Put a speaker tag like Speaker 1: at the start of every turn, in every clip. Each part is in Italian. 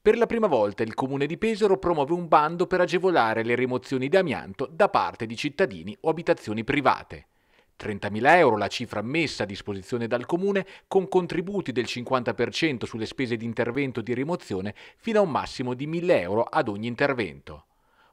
Speaker 1: Per la prima volta il Comune di Pesaro promuove un bando per agevolare le rimozioni di amianto da parte di cittadini o abitazioni private. 30.000 euro la cifra messa a disposizione dal Comune con contributi del 50% sulle spese di intervento di rimozione fino a un massimo di 1.000 euro ad ogni intervento.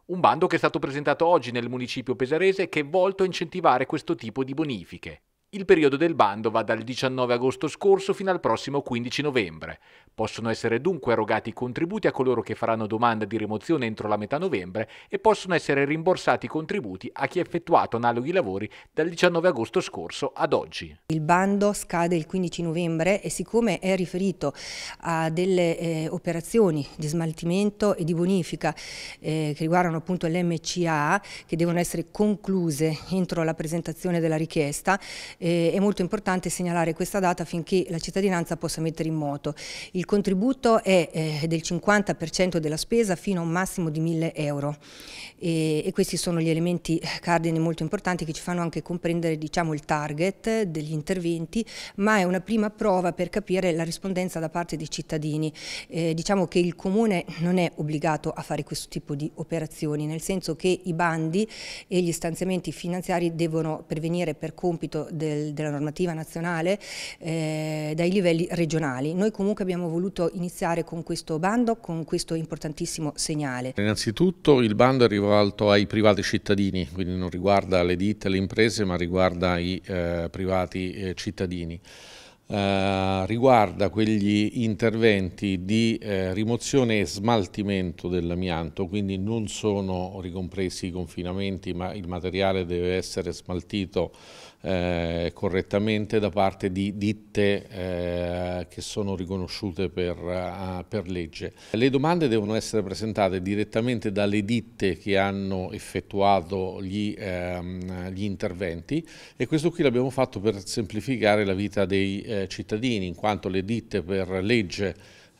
Speaker 1: Un bando che è stato presentato oggi nel municipio pesarese che è volto a incentivare questo tipo di bonifiche. Il periodo del bando va dal 19 agosto scorso fino al prossimo 15 novembre. Possono essere dunque erogati i contributi a coloro che faranno domanda di rimozione entro la metà novembre e possono essere rimborsati i contributi a chi ha effettuato analoghi lavori dal 19 agosto scorso ad oggi.
Speaker 2: Il bando scade il 15 novembre e siccome è riferito a delle eh, operazioni di smaltimento e di bonifica eh, che riguardano appunto l'MCA che devono essere concluse entro la presentazione della richiesta, eh, eh, è molto importante segnalare questa data affinché la cittadinanza possa mettere in moto. Il contributo è eh, del 50% della spesa fino a un massimo di 1000 euro e, e, questi sono gli elementi eh, cardine molto importanti che ci fanno anche comprendere diciamo, il target degli interventi, ma è una prima prova per capire la rispondenza da parte dei cittadini. Eh, diciamo che il Comune non è obbligato a fare questo tipo di operazioni, nel senso che i bandi e gli stanziamenti finanziari devono pervenire per compito del del, della normativa nazionale eh, dai livelli regionali. Noi comunque abbiamo voluto iniziare con questo bando, con questo importantissimo segnale.
Speaker 3: Innanzitutto il bando è rivolto ai privati cittadini, quindi non riguarda le ditte, le imprese, ma riguarda i eh, privati eh, cittadini. Eh, riguarda quegli interventi di eh, rimozione e smaltimento dell'amianto, quindi non sono ricompresi i confinamenti, ma il materiale deve essere smaltito eh, correttamente da parte di ditte eh, che sono riconosciute per, uh, per, legge. Le domande devono essere presentate direttamente dalle ditte che hanno effettuato gli, ehm, gli interventi e questo qui l'abbiamo fatto per semplificare la vita dei eh, eh, cittadini in quanto le ditte per legge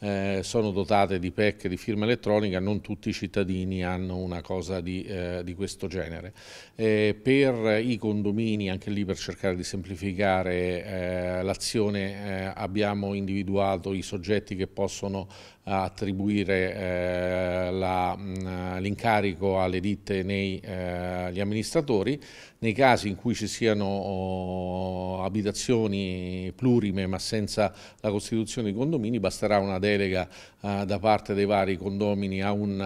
Speaker 3: eh, sono dotate di PEC di firma elettronica, non tutti i cittadini hanno una cosa di, eh, di questo genere. Eh, per i condomini, anche lì per cercare di semplificare eh, l'azione, eh, abbiamo individuato i soggetti che possono eh, attribuire l'incarico alle ditte negli amministratori. Nei casi in cui ci siano oh, abitazioni plurime ma senza la costituzione di condomini basterà una delega delega eh, da parte dei vari condomini a un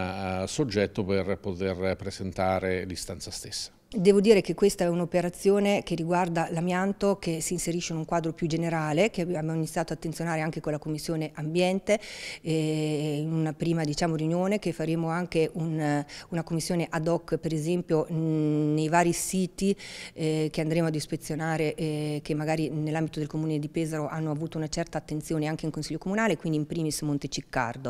Speaker 3: eh, soggetto per poter presentare l'istanza stessa.
Speaker 2: Devo dire che questa è un'operazione che riguarda l'amianto che si inserisce in un quadro più generale che abbiamo iniziato a attenzionare anche con la Commissione Ambiente eh, in una prima diciamo, riunione che faremo anche un, eh, una commissione ad hoc per esempio mh, nei vari siti eh, che andremo ad ispezionare eh, che magari nell'ambito del Comune di Pesaro hanno avuto una certa attenzione anche in Consiglio Comunale quindi in primis Monteciccardo.